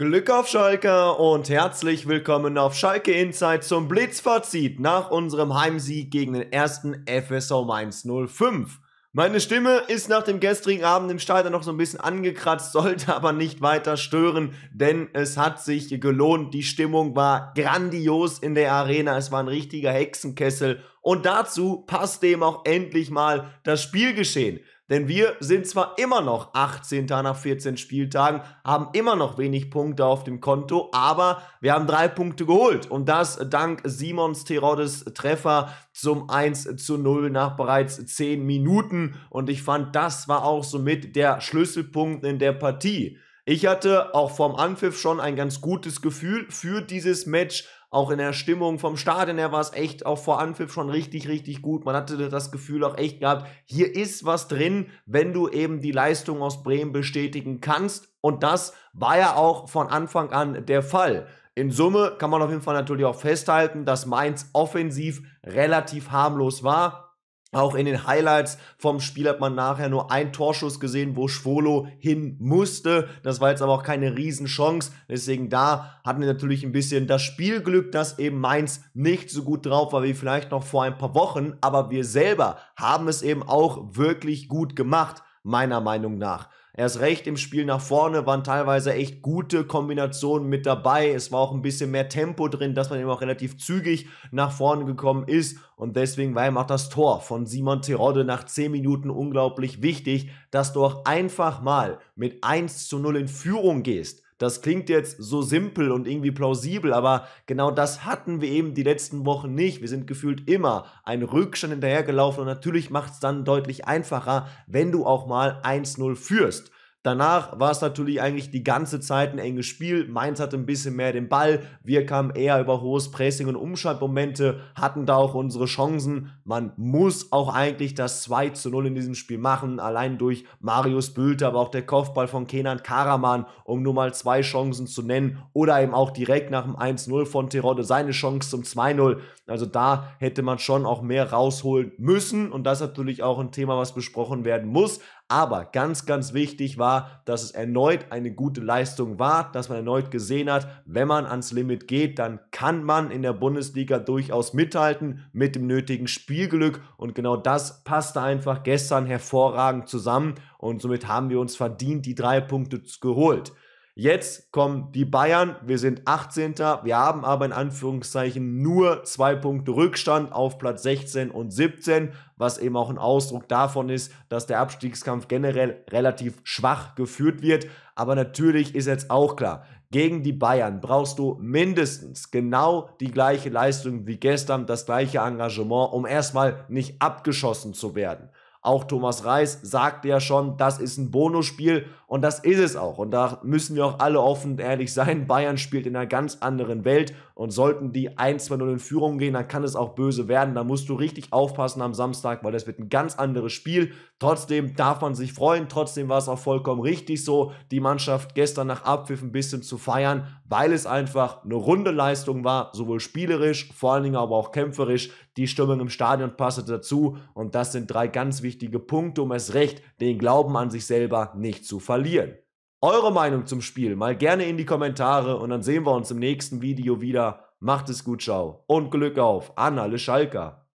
Glück auf Schalke und herzlich willkommen auf Schalke Insight zum Blitzfazit nach unserem Heimsieg gegen den ersten FSO Mainz 05. Meine Stimme ist nach dem gestrigen Abend im Stadion noch so ein bisschen angekratzt, sollte aber nicht weiter stören, denn es hat sich gelohnt. Die Stimmung war grandios in der Arena, es war ein richtiger Hexenkessel und dazu passt dem auch endlich mal das Spielgeschehen. Denn wir sind zwar immer noch 18. nach 14 Spieltagen, haben immer noch wenig Punkte auf dem Konto, aber wir haben drei Punkte geholt. Und das dank Simons Terodes Treffer zum 1 zu 0 nach bereits 10 Minuten. Und ich fand, das war auch somit der Schlüsselpunkt in der Partie. Ich hatte auch vorm Anpfiff schon ein ganz gutes Gefühl für dieses Match, auch in der Stimmung vom Stadion her war es echt auch vor Anpfiff schon richtig, richtig gut. Man hatte das Gefühl auch echt gehabt, hier ist was drin, wenn du eben die Leistung aus Bremen bestätigen kannst. Und das war ja auch von Anfang an der Fall. In Summe kann man auf jeden Fall natürlich auch festhalten, dass Mainz offensiv relativ harmlos war. Auch in den Highlights vom Spiel hat man nachher nur einen Torschuss gesehen, wo Schwolo hin musste. Das war jetzt aber auch keine Riesenchance. Deswegen da hatten wir natürlich ein bisschen das Spielglück, dass eben Mainz nicht so gut drauf war wie vielleicht noch vor ein paar Wochen. Aber wir selber haben es eben auch wirklich gut gemacht, meiner Meinung nach. Erst recht im Spiel nach vorne waren teilweise echt gute Kombinationen mit dabei. Es war auch ein bisschen mehr Tempo drin, dass man eben auch relativ zügig nach vorne gekommen ist. Und deswegen war ihm auch das Tor von Simon Terodde nach 10 Minuten unglaublich wichtig, dass du auch einfach mal mit 1 zu 0 in Führung gehst das klingt jetzt so simpel und irgendwie plausibel, aber genau das hatten wir eben die letzten Wochen nicht. Wir sind gefühlt immer ein Rückstand hinterhergelaufen und natürlich macht es dann deutlich einfacher, wenn du auch mal 1-0 führst. Danach war es natürlich eigentlich die ganze Zeit ein enges Spiel. Mainz hatte ein bisschen mehr den Ball. Wir kamen eher über hohes Pressing und Umschaltmomente, hatten da auch unsere Chancen. Man muss auch eigentlich das 2 zu 0 in diesem Spiel machen. Allein durch Marius Bülter, aber auch der Kopfball von Kenan Karaman, um nur mal zwei Chancen zu nennen. Oder eben auch direkt nach dem 1-0 von Terodde seine Chance zum 2-0. Also da hätte man schon auch mehr rausholen müssen. Und das ist natürlich auch ein Thema, was besprochen werden muss. Aber ganz, ganz wichtig war, dass es erneut eine gute Leistung war, dass man erneut gesehen hat, wenn man ans Limit geht, dann kann man in der Bundesliga durchaus mithalten mit dem nötigen Spielglück. Und genau das passte einfach gestern hervorragend zusammen. Und somit haben wir uns verdient die drei Punkte geholt. Jetzt kommen die Bayern, wir sind 18. Wir haben aber in Anführungszeichen nur zwei Punkte Rückstand auf Platz 16 und 17, was eben auch ein Ausdruck davon ist, dass der Abstiegskampf generell relativ schwach geführt wird. Aber natürlich ist jetzt auch klar, gegen die Bayern brauchst du mindestens genau die gleiche Leistung wie gestern, das gleiche Engagement, um erstmal nicht abgeschossen zu werden. Auch Thomas Reis sagte ja schon, das ist ein Bonusspiel und das ist es auch. Und da müssen wir auch alle offen und ehrlich sein. Bayern spielt in einer ganz anderen Welt und sollten die 1-2-0 in Führung gehen, dann kann es auch böse werden. Da musst du richtig aufpassen am Samstag, weil das wird ein ganz anderes Spiel. Trotzdem darf man sich freuen. Trotzdem war es auch vollkommen richtig so, die Mannschaft gestern nach Abpfiff ein bisschen zu feiern, weil es einfach eine runde Leistung war, sowohl spielerisch, vor allen Dingen aber auch kämpferisch. Die Stimmung im Stadion passte dazu und das sind drei ganz wichtige wichtige Punkte, um es recht den Glauben an sich selber nicht zu verlieren. Eure Meinung zum Spiel mal gerne in die Kommentare und dann sehen wir uns im nächsten Video wieder. Macht es gut, ciao und Glück auf an alle Schalker.